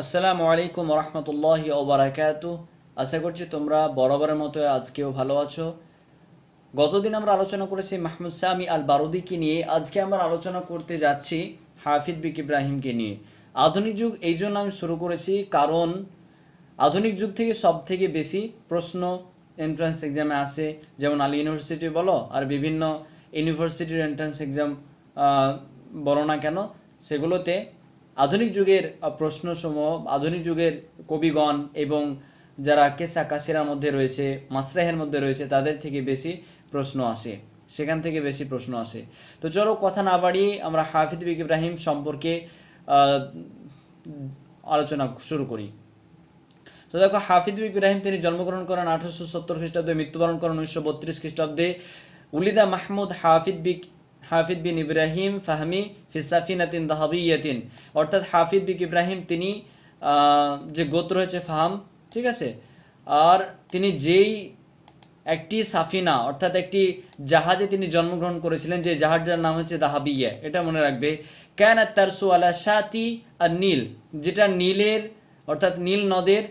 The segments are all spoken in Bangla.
আসসালামু আলাইকুম রহমতুল্লাহি ওবরাকাতু আশা করছি তোমরা বরাবরের মতো আজকেও ভালো আছো গতদিন আমরা আলোচনা করেছি মাহমুদ সামি আল বারুদিকে নিয়ে আজকে আমরা আলোচনা করতে যাচ্ছি হাফিদ বিক ইব্রাহিমকে নিয়ে আধুনিক যুগ এই জন্য আমি শুরু করেছি কারণ আধুনিক যুগ থেকে সব থেকে বেশি প্রশ্ন এন্ট্রান্স এক্সামে আসে যেমন আলী ইউনিভার্সিটি বলো আর বিভিন্ন ইউনিভার্সিটির এন্ট্রান্স এক্সাম বলো না কেন সেগুলোতে আধুনিক যুগের প্রশ্নসমূহ আধুনিক যুগের কবিগণ এবং যারা কেসা কাসিরার মধ্যে রয়েছে মাসরাহের মধ্যে রয়েছে তাদের থেকে বেশি প্রশ্ন আসে সেখান থেকে বেশি প্রশ্ন আসে তো চলো কথা না বাড়িয়ে আমরা হাফিদ বিক ইব্রাহিম সম্পর্কে আলোচনা শুরু করি তো দেখো হাফিদ বিক ইব্রাহিম তিনি জন্মগ্রহণ করেন আঠারোশো সত্তর খ্রিস্টাব্দে মৃত্যুবরণ করেন উনিশশো বত্রিশ খ্রিস্টাব্দে উলিদা মাহমুদ হাফিদ বিক হাফিদ বিন ইব্রাহিম ফাহমি ফিসাফিনাতিন দাহাবিয়াতিন অর্থাৎ হাফিদ বিন ইব্রাহিম তিনি যে গোত্র হয়েছে ফাহাম ঠিক আছে আর তিনি যেই একটি সাফিনা অর্থাৎ একটি জাহাজে তিনি জন্মগ্রহণ করেছিলেন যে জাহাজটার নাম হচ্ছে দাহাবিয়া এটা মনে রাখবে ক্যান আত্তারসু আলা সাতি আর নীল যেটা নীলের অর্থাৎ নীল নদের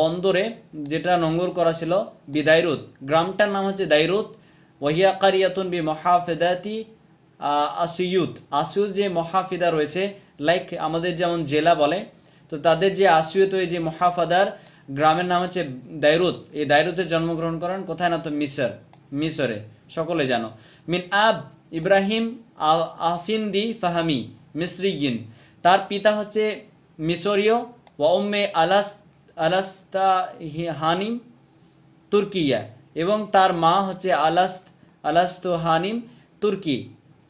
বন্দরে যেটা নঙ্গর করা ছিল বিদায়রুদ গ্রামটার নাম হচ্ছে দায়রুদ ওহিয়া কারিয়াতুন বি মহাফেদাতি আসিউদ আসিউদ যে মহাফিদা রয়েছে লাইক আমাদের যেমন জেলা বলে তো তাদের যে আসিউত ওই যে মহাফাদার গ্রামের নাম হচ্ছে দায়রুত এই দায়রুতে জন্মগ্রহণ করেন কোথায় না তো মিসর মিসরে সকলে জানো মিন আব ইব্রাহিম আফিন্দি ফাহামি মিসরিগিন তার পিতা হচ্ছে মিসরীয় ওম্মে আলাস আলাস্তা হানিম তুর্কিয়া এবং তার মা হচ্ছে আলাস্ত আলাস্তো তুর্কি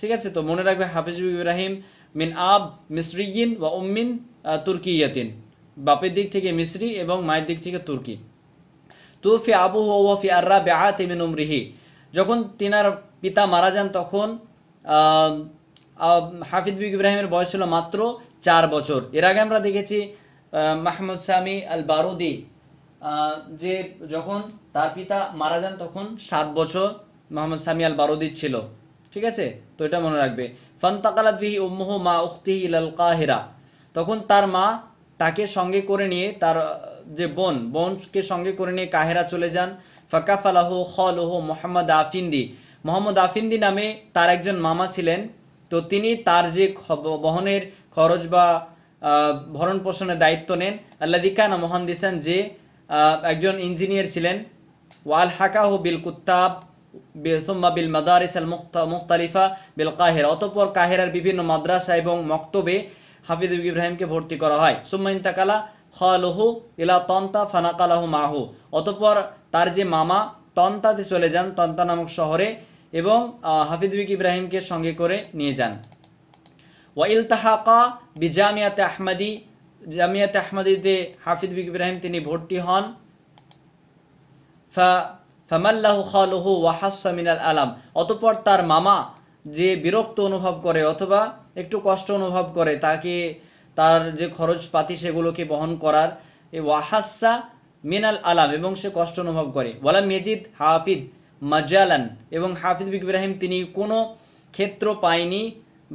ঠিক আছে তো মনে রাখবে হাফিজ ইব্রাহিম মিন আব মিসরিগিন বা উম্মিন তুর্কি ইয়াতিন বাপের দিক থেকে মিসরি এবং মায়ের দিক থেকে তুর্কি তো ফি আবু ও ফি আর্রা বেআ তেমিন উমরিহি যখন তিনার পিতা মারা যান তখন হাফিদ বিক ইব্রাহিমের বয়স ছিল মাত্র চার বছর এর আগে আমরা দেখেছি মাহমুদ সামি আল বারুদি যে যখন তার পিতা মারা যান তখন সাত বছর মোহাম্মদ সামিয়াল বারোদির ছিল ঠিক আছে তো এটা মনে রাখবে ফান্তাকালাত বিহি উম্মুহু মা উখতি ইলাল কাহিরা তখন তার মা তাকে সঙ্গে করে নিয়ে তার যে বোন বোনকে সঙ্গে করে নিয়ে কাহেরা চলে যান ফাকাফালাহ খলহ মোহাম্মদ আফিন্দি মোহাম্মদ আফিন্দি নামে তার একজন মামা ছিলেন তো তিনি তার যে বহনের খরচ বা ভরণ পোষণের দায়িত্ব নেন আল্লাদিকানা মোহান্দিসান যে একজন ইঞ্জিনিয়ার ছিলেন ওয়াল হাকাহ বিল কুত্তাব সুম্মা বিল মাদারিস আল মুখতালিফা বিল কাহেরা অতঃপর কাহেরার বিভিন্ন মাদ্রাসা এবং মক্তবে হাফিজ ইব্রাহিমকে ভর্তি করা হয় সুম্মা ইন্তাকালা খালহু ইলা তন্তা ফানাকালাহু মাহু অতঃপর তার যে মামা তন্তাতে চলে যান তন্তা নামক শহরে এবং হাফিজবিক ইব্রাহিমকে সঙ্গে করে নিয়ে যান ওয়া ওয়াইলতাহাকা বিজামিয়াতে আহমাদি জামিয়াতে আহমাদিতে হাফিজ বিক ইব্রাহিম তিনি ভর্তি হন ফা ফামাল্লাহু খালুহু ওয়াহাসা মিনাল আলাম অতপর তার মামা যে বিরক্ত অনুভব করে অথবা একটু কষ্ট অনুভব করে তাকে তার যে খরচ পাতি সেগুলোকে বহন করার ওয়াহাসা মিনাল আলাম এবং সে কষ্ট অনুভব করে ওয়ালা মেজিদ হাফিদ মাজালান এবং হাফিজ ইব্রাহিম তিনি কোনো ক্ষেত্র পায়নি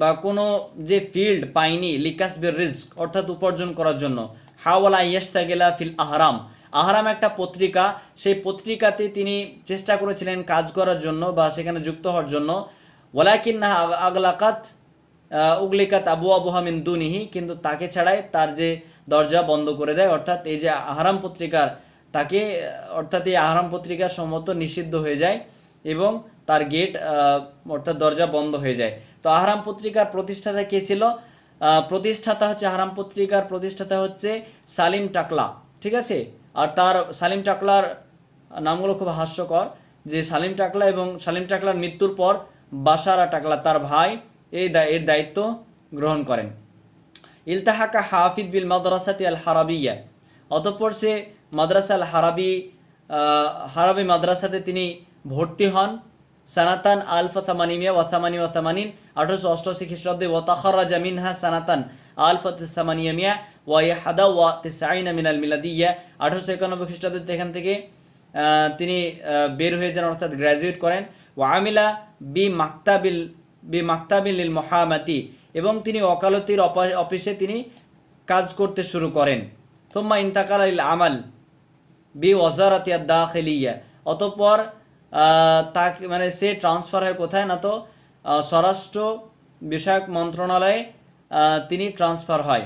বা কোনো যে ফিল্ড পায়নি লিকাসবের রিস্ক অর্থাৎ উপার্জন করার জন্য হাওয়ালা ইয়াস্তাগেলা ফিল আহরাম আহারাম একটা পত্রিকা সেই পত্রিকাতে তিনি চেষ্টা করেছিলেন কাজ করার জন্য বা সেখানে যুক্ত হওয়ার জন্য ওয়ালাকিন্না আগলাকাত উগলিকাত আবু আবুহামিন দুনিহি কিন্তু তাকে ছাড়াই তার যে দরজা বন্ধ করে দেয় অর্থাৎ এই যে আহারাম পত্রিকার তাকে অর্থাৎ এই আহারাম পত্রিকার সম্মত নিষিদ্ধ হয়ে যায় এবং তার গেট অর্থাৎ দরজা বন্ধ হয়ে যায় তো আহারাম পত্রিকার প্রতিষ্ঠাতা কে ছিল প্রতিষ্ঠাতা হচ্ছে আহারাম পত্রিকার প্রতিষ্ঠাতা হচ্ছে সালিম টাকলা ঠিক আছে আর তার সালিম টাকলার নামগুলো খুব হাস্যকর যে সালিম টাকলা এবং সালিম টাকলার মৃত্যুর পর বাসারা টাকলা তার ভাই এই এর দায়িত্ব গ্রহণ করেন ইলতাহাকা হাফিদ বিল মাদ্রাসাতি আল হারাবিয়া অতঃপর সে মাদ্রাসা আল হারাবি হারাবি মাদ্রাসাতে তিনি ভর্তি হন সানাতান আলফা তামানিমিয়া ওয়াতামানি ওয়াসামানিন আঠারোশো অষ্টআশি খ্রিস্টাব্দে রাজা মিনহা সানাতান আলফা তামানিয়ামিয়া ওয়াইয়া হাদা ওয়া তেসাইনা মিনাল মিলাদিয়া আঠারোশো একানব্বই খ্রিস্টাব্দে এখান থেকে তিনি বের হয়ে যান অর্থাৎ গ্র্যাজুয়েট করেন ওয়ামিলা বি মাক্তাবিল বি মাক্তাবিল মহামাতি এবং তিনি ওকালতির অফিসে তিনি কাজ করতে শুরু করেন তোম্মা ইন্তাকাল ইল আমাল বি ওয়াজারাতিয়া দাখিলিয়া অতঃপর তাকে মানে সে ট্রান্সফার হয় কোথায় না তো স্বরাষ্ট্র বিষয়ক মন্ত্রণালয়ে তিনি ট্রান্সফার হয়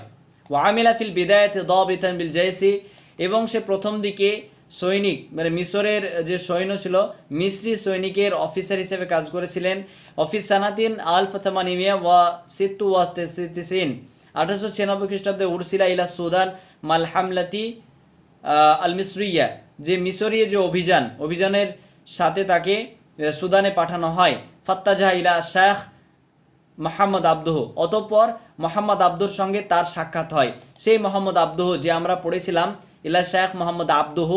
ওয়ামিলা ফিল বিদায়তে দিতান বিল জয়সি এবং সে প্রথম দিকে সৈনিক মানে মিশরের যে সৈন্য ছিল মিশ্রি সৈনিকের অফিসার হিসেবে কাজ করেছিলেন অফিস সানাতিন আল ফতামানিমিয়া ওয়া সিত্তু ওয়া তেসিন আঠারোশো ছিয়ানব্বই খ্রিস্টাব্দে উর্সিলা ইলা সুদান মালহামলাতি আল মিসরুইয়া যে মিশরীয় যে অভিযান অভিযানের সাথে তাকে সুদানে পাঠানো হয় ফাত্তাজাহ ইলা শাহ মোহাম্মদ আব্দুহ অতঃপর মোহাম্মদ আব্দুর সঙ্গে তার সাক্ষাৎ হয় সেই মোহাম্মদ আব্দুহ যে আমরা পড়েছিলাম ইলা শেখ মোহাম্মদ আব্দুহ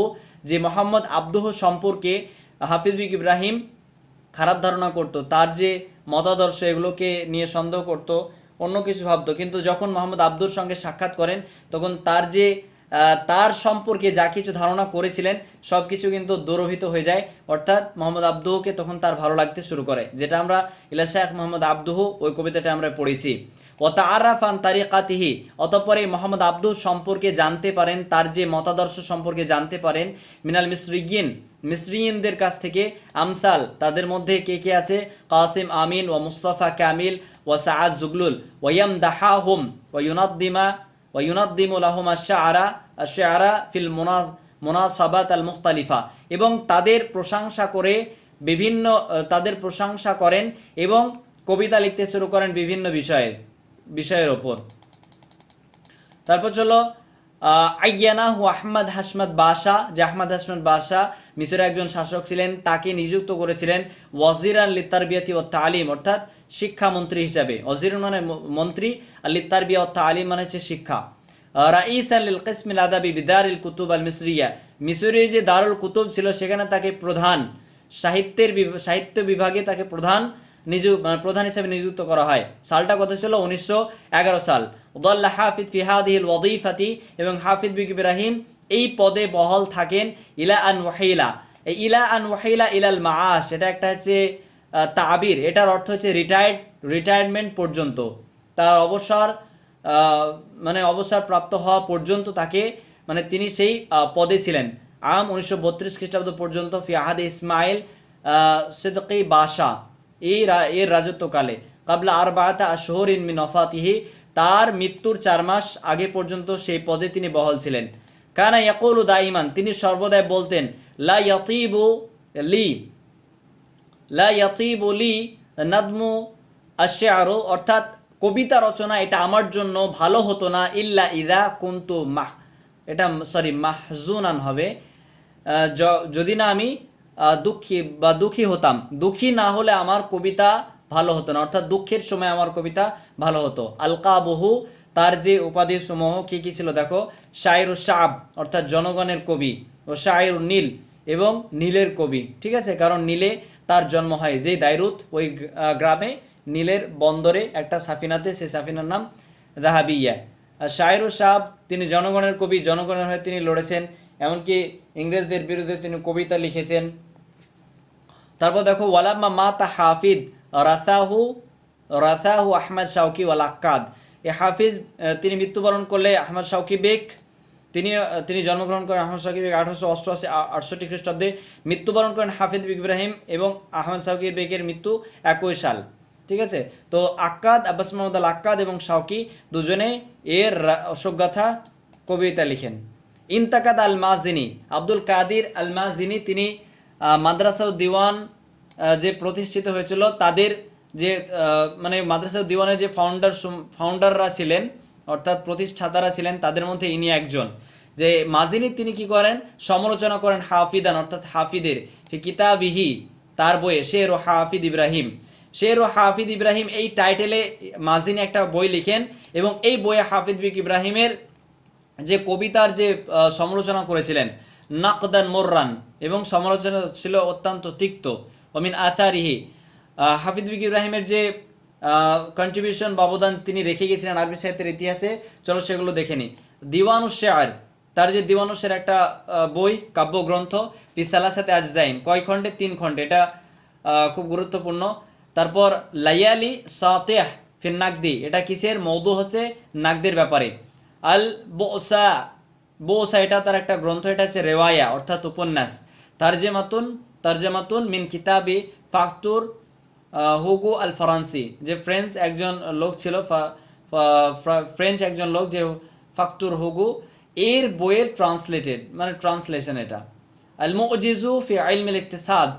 যে মোহাম্মদ আব্দুহ সম্পর্কে হাফিজবিক ইব্রাহিম খারাপ ধারণা করত তার যে মতাদর্শ এগুলোকে নিয়ে সন্দেহ করত অন্য কিছু ভাবত কিন্তু যখন মোহাম্মদ আব্দুর সঙ্গে সাক্ষাৎ করেন তখন তার যে তার সম্পর্কে যা কিছু ধারণা করেছিলেন সব কিছু কিন্তু দৌরভিত হয়ে যায় অর্থাৎ মোহাম্মদ আব্দুহকে তখন তার ভালো লাগতে শুরু করে যেটা আমরা ইলা শাহ মোহাম্মদ আব্দুহ ওই কবিতাটা আমরা পড়েছি ওতা আরাফান তারিকাতিহি অতঃপরে মোহাম্মদ আব্দু সম্পর্কে জানতে পারেন তার যে মতাদর্শ সম্পর্কে জানতে পারেন মিনাল মিসরিগিন মিসরিগিনদের কাছ থেকে আমসাল তাদের মধ্যে কে কে আছে কাসিম আমিন ও মুস্তফা কামিল ও সাআদ জুগলুল ওয়াম দাহা হোম ও ইউনাদ্দিমা ওয়ুনদ্দিমুল আহম আশা আরা আরা ফিল মোনা আল মুখতালিফা এবং তাদের প্রশংসা করে বিভিন্ন তাদের প্রশংসা করেন এবং কবিতা লিখতে শুরু করেন বিভিন্ন বিষয়ের বিষয়ের ওপর তারপর চলো আইয়ানা হু আহমদ হাসমদ বাসা যে আহমদ হাসমদ বাসা মিশরের একজন শাসক ছিলেন তাকে নিযুক্ত করেছিলেন ওয়াজির আল্লি তারবিয়াতি অর্থাৎ আলিম অর্থাৎ শিক্ষামন্ত্রী হিসাবে ওয়াজির মানে মন্ত্রী আর তারবিয়া অর্থাৎ আলিম মানে হচ্ছে শিক্ষা রাইস আল্লিল কিসমিল আদাবি ইল কুতুব আল মিসরিয়া মিসরের যে দারুল কুতুব ছিল সেখানে তাকে প্রধান সাহিত্যের সাহিত্য বিভাগে তাকে প্রধান নিযু মানে প্রধান হিসাবে নিযুক্ত করা হয় সালটা কত ছিল উনিশশো সাল উদাল্লা হাফিদ ফিহাদিল ওয়াদিফাতি এবং হাফিদ বিগ ইব্রাহিম এই পদে বহল থাকেন ইলা আন ওয়াহিলা এই ইলা আন ওয়াহিলা ইলাল মাস এটা একটা হচ্ছে তাবির এটার অর্থ হচ্ছে রিটায়ার্ড রিটায়ারমেন্ট পর্যন্ত তার অবসর মানে অবসর প্রাপ্ত হওয়া পর্যন্ত তাকে মানে তিনি সেই পদে ছিলেন আম উনিশশো বত্রিশ খ্রিস্টাব্দ পর্যন্ত ফিয়াহাদ ইসমাইল সিদ্দকি বাসা এই এর রাজত্বকালে কাবলা আর বাতা শহর ইনমি নফাতিহি তার মৃত্যুর চার মাস আগে পর্যন্ত সেই পদে তিনি বহল ছিলেন কানা ইয়াকুলু দাইমান তিনি সর্বদাই বলতেন লা ইয়াতিবু লি লা ইয়াতিবু লি নাদমু আশিয়ারু অর্থাৎ কবিতা রচনা এটা আমার জন্য ভালো হতো না ইল্লা ইদা কুন্তু মাহ এটা সরি মাহজুনান হবে যদি না আমি দুঃখী বা দুঃখী হতাম দুঃখী না হলে আমার কবিতা ভালো হতো না অর্থাৎ দুঃখের সময় আমার কবিতা ভালো হতো আলকা বহু তার যে সমূহ কী কী ছিল দেখো শায়রু শাব অর্থাৎ জনগণের কবি ও শায়রু নীল এবং নীলের কবি ঠিক আছে কারণ নীলে তার জন্ম হয় যে দায়রুত ওই গ্রামে নীলের বন্দরে একটা সাফিনাতে সেই সাফিনার নাম রাহাবিয়া শায়রু সাব তিনি জনগণের কবি জনগণের হয়ে তিনি লড়েছেন এমনকি ইংরেজদের বিরুদ্ধে তিনি কবিতা লিখেছেন তারপর দেখো ওয়ালাম্মা তা হাফিদ রাসাহু রাসাহু আহমেদ শাউকি ওয়াল এ হাফিজ তিনি মৃত্যুবরণ করলে আহমদ শাউকি বেগ তিনি তিনি জন্মগ্রহণ করেন আহমদ সাউকি বেগ আঠারোশো অষ্টআশি আটষট্টি খ্রিস্টাব্দে মৃত্যুবরণ করেন হাফিজ ইব্রাহিম এবং আহমদ সাউকি বেগের মৃত্যু একই সাল ঠিক আছে তো আক্কাদ আব্বাস মোহাম্মদ আল আক্কাদ এবং সাউকি দুজনে এর অশোকগাথা কবিতা লিখেন ইন্তাকাদ আল মাজিনী আব্দুল কাদির আল মাজিনী তিনি মাদ্রাসা দিওয়ান যে প্রতিষ্ঠিত হয়েছিল তাদের যে মানে মাদ্রাসা দিওয়ানের যে ফাউন্ডার ফাউন্ডাররা ছিলেন অর্থাৎ প্রতিষ্ঠাতারা ছিলেন তাদের মধ্যে ইনি একজন যে মাজিনি তিনি কি করেন সমালোচনা করেন হাফিদান অর্থাৎ হাফিদের কিতাবিহি তার বইয়ে শের ও হাফিদ ইব্রাহিম শের ও হাফিদ ইব্রাহিম এই টাইটেলে মাজিনি একটা বই লিখেন এবং এই বইয়ে হাফিদ বিক ইব্রাহিমের যে কবিতার যে সমালোচনা করেছিলেন নাকদান মোর্রান এবং সমালোচনা ছিল অত্যন্ত তিক্ত অমিন আথারিহি হাফিজ বিক ইব্রাহিমের যে কন্ট্রিবিউশন বা অবদান তিনি রেখে গেছিলেন আরবি সাহিত্যের ইতিহাসে চলো সেগুলো দেখে নিই দিওয়ান শেয়ার তার যে দিওয়ানুসের একটা বই কাব্যগ্রন্থ সাথে আজ জাইন কয় খণ্ডে তিন খণ্ডে এটা খুব গুরুত্বপূর্ণ তারপর লাইয়ালি সাতেহ ফির নাকদি এটা কিসের মৌদু হচ্ছে নাকদের ব্যাপারে আল বোসা বোসা এটা তার একটা গ্রন্থ এটা হচ্ছে রেওয়ায়া অর্থাৎ উপন্যাস তার যে মাতুন তার যে মাতুন মিন কিতাবি ফাকতুর হুগু আল ফরান্সি যে ফ্রেঞ্চ একজন লোক ছিল ফ্রেঞ্চ একজন লোক যে ফাক্তুর হুগু এর বইয়ের ট্রান্সলেটেড মানে ট্রান্সলেশন এটা আল মুজিজু ফি আইল আইলমিল সাদ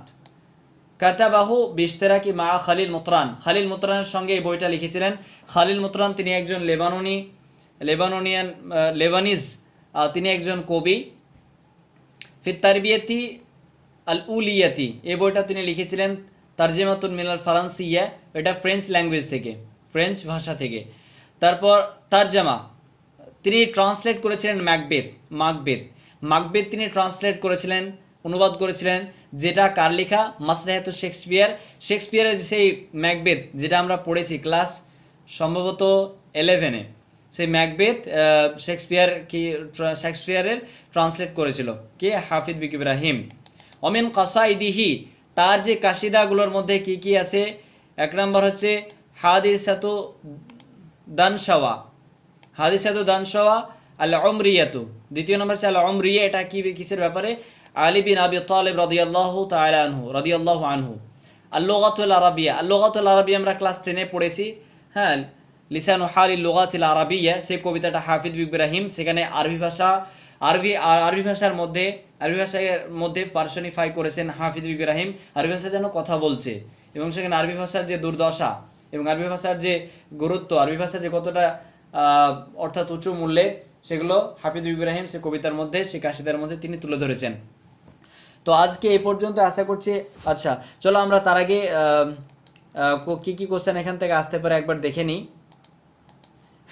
কাতাবাহু বিশতেরাকি মা খালিল মুতরান খালিল মুতরানের সঙ্গে এই বইটা লিখেছিলেন খালিল মুতরান তিনি একজন লেবাননি লেবাননিয়ান লেবানিজ তিনি একজন কবি ফিতারবিয়তি আল উলিয়াতি এই বইটা তিনি লিখেছিলেন তার্জিমাতুল মিলাল ইয়া এটা ফ্রেঞ্চ ল্যাঙ্গুয়েজ থেকে ফ্রেঞ্চ ভাষা থেকে তারপর তারজামা তিনি ট্রান্সলেট করেছিলেন ম্যাকবেথ মাকবেদ মাকবেথ তিনি ট্রান্সলেট করেছিলেন অনুবাদ করেছিলেন যেটা কার লেখা মাসরাহাত শেক্সপিয়ার শেক্সপিয়ারের সেই ম্যাকবেথ যেটা আমরা পড়েছি ক্লাস সম্ভবত এলেভেনে সেই ম্যাকবেথ শেক্সপিয়ার কি শেক্সপিয়ারের ট্রান্সলেট করেছিল কে হাফিদ বিক ইব্রাহিম অমিন কাসাইদিহি তার যে কাশিদাগুলোর মধ্যে কি কি আছে এক নম্বর হচ্ছে হাদিসাতু দানসাওয়া হাদিসাতু দানসাওয়া আল অমরিয়াতু দ্বিতীয় নম্বর হচ্ছে আল অমরিয়া এটা কি কিসের ব্যাপারে আলী বিন আবি তালেব রদিয়াল্লাহ তালাহু রদিয়াল্লাহ আনহু আল্লোগাতুল আরবিয়া আল্লোগাতুল আরবিয়া আমরা ক্লাস টেনে পড়েছি হ্যাঁ লিসানু হালি লোগাতিল আরবিয়া সেই কবিতাটা হাফিদ ইব্রাহিম সেখানে আরবি ভাষা আরবি আরবি ভাষার মধ্যে আরবি ভাষার মধ্যে পার্সনিফাই করেছেন হাফিজ ইব্রাহিম আরবি ভাষা যেন কথা বলছে এবং সেখানে আরবি ভাষার যে দুর্দশা এবং আরবি ভাষার যে গুরুত্ব আরবি ভাষা যে কতটা অর্থাৎ উঁচু মূল্যে সেগুলো হাফিজ ইব্রাহিম সে কবিতার মধ্যে সে কাশিদার মধ্যে তিনি তুলে ধরেছেন তো আজকে এই পর্যন্ত আশা করছি আচ্ছা চলো আমরা তার আগে কী কী কোশ্চেন এখান থেকে আসতে পারে একবার দেখে নিই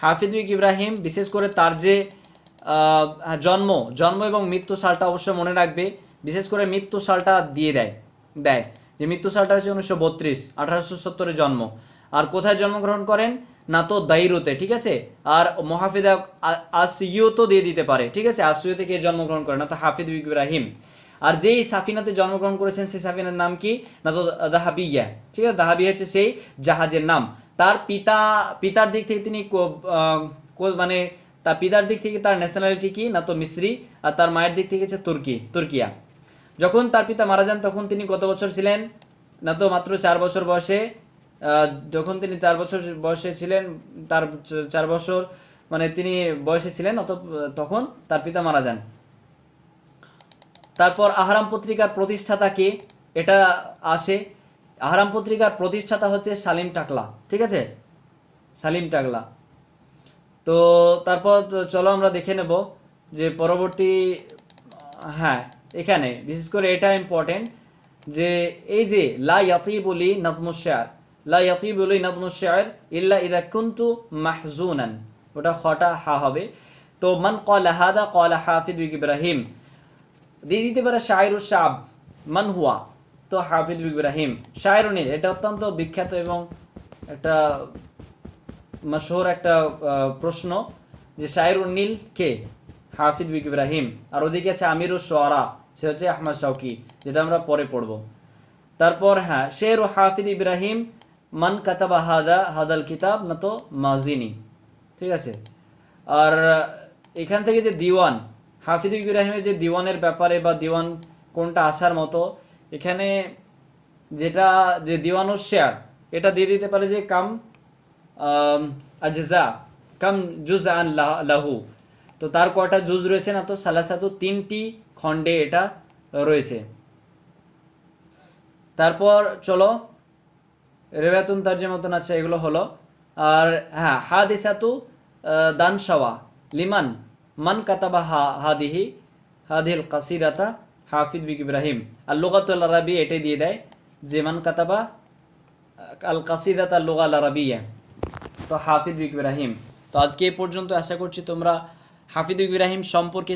হাফিজ ইব্রাহিম বিশেষ করে তার যে হ্যাঁ, জন্ম জন্ম এবং মৃত্যু সালটা অবশ্যই মনে রাখবে বিশেষ করে মৃত্যু সালটা দিয়ে দেয় দেয় যে মৃত্যু সালটা হচ্ছে উনিশশো বত্রিশ আঠারোশো সত্তরে জন্ম আর কোথায় জন্মগ্রহণ করেন না তো দাইরুতে ঠিক আছে আর মহাফিদা আসিও তো দিয়ে দিতে পারে ঠিক আছে আসিওতে কে জন্মগ্রহণ করেন না তো হাফিদ ইব্রাহিম আর যেই সাফিনাতে জন্মগ্রহণ করেছেন সেই সাফিনার নাম কি না তো দাহাবিয়া ঠিক আছে দাহাবিয়া হচ্ছে সেই জাহাজের নাম তার পিতা পিতার দিক থেকে তিনি মানে তার পিতার দিক থেকে তার ন্যাশনালিটি কি না তো মিশ্রি আর তার মায়ের দিক থেকে হচ্ছে তুর্কি তুর্কিয়া যখন তার পিতা মারা যান তখন তিনি কত বছর ছিলেন না তো মাত্র চার বছর বয়সে যখন তিনি চার বছর বয়সে ছিলেন তার চার বছর মানে তিনি বয়সে ছিলেন অত তখন তার পিতা মারা যান তারপর আহারাম পত্রিকার প্রতিষ্ঠাতা কে এটা আসে আহারাম পত্রিকার প্রতিষ্ঠাতা হচ্ছে সালিম টাকলা ঠিক আছে সালিম টাকলা তো তারপর চলো আমরা দেখে নেব যে পরবর্তী হ্যাঁ এখানে বিশেষ করে এটা ইম্পর্টেন্ট যে এই যে লা ইয়াতিবুলি নদমুশার লা ইয়াতিবুলি নদমুশার ইল্লা ইদা কুন্তু মাহজুনান ওটা হটা হা হবে তো মান কলা হাদা কলা হাফিদ ইব্রাহিম দিয়ে দিতে পারে শায়রু সাব মান হুয়া তো হাফিদ ইব্রাহিম শায়রুনির এটা অত্যন্ত বিখ্যাত এবং একটা মশহুর একটা প্রশ্ন যে শাহরুল নীল কে হাফিদ বিক ইব্রাহিম আর ওদিকে আছে আমিরুল সোয়ারা সে হচ্ছে আহমদ শওকি যেটা আমরা পরে পড়ব তারপর হ্যাঁ শের ও হাফিদ ইব্রাহিম মান কাতাবা হাদা হাদাল কিতাব না তো মাজিনি ঠিক আছে আর এখান থেকে যে দিওয়ান হাফিদ ইব্রাহিমের যে দিওয়ানের ব্যাপারে বা দিওয়ান কোনটা আসার মতো এখানে যেটা যে ও শেয়ার এটা দিয়ে দিতে পারে যে কাম আজা কাম জুজ আন লাহু তো তার কটা জুজ রয়েছে না তো সালাসাতু তিনটি খণ্ডে এটা রয়েছে তারপর চলো রেবাতুন তার যে মতন আছে আচ্ছা, এগুলো হলো আর হ্যাঁ হা দিসা তু দান সাওয়া লিমান মান কাতাবা হা হাদিহি হাদিল কাসিদাতা হাফিদ বিক ইব্রাহিম আর লোকাতুল রাবি এটাই দিয়ে দেয় যে মান কাতাবা আল কাসিদাতা লোকাল আরবিয়া তো হাফিদ ইব্রাহিম তো আজকে এ পর্যন্ত আশা করছি তোমরা হাফিদ ইব্রাহিম সম্পর্কে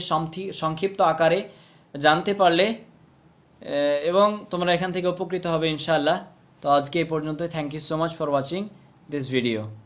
সংক্ষিপ্ত আকারে জানতে পারলে এবং তোমরা এখান থেকে উপকৃত হবে ইনশাআল্লাহ তো আজকে এ পর্যন্ত thank you so much for watching this video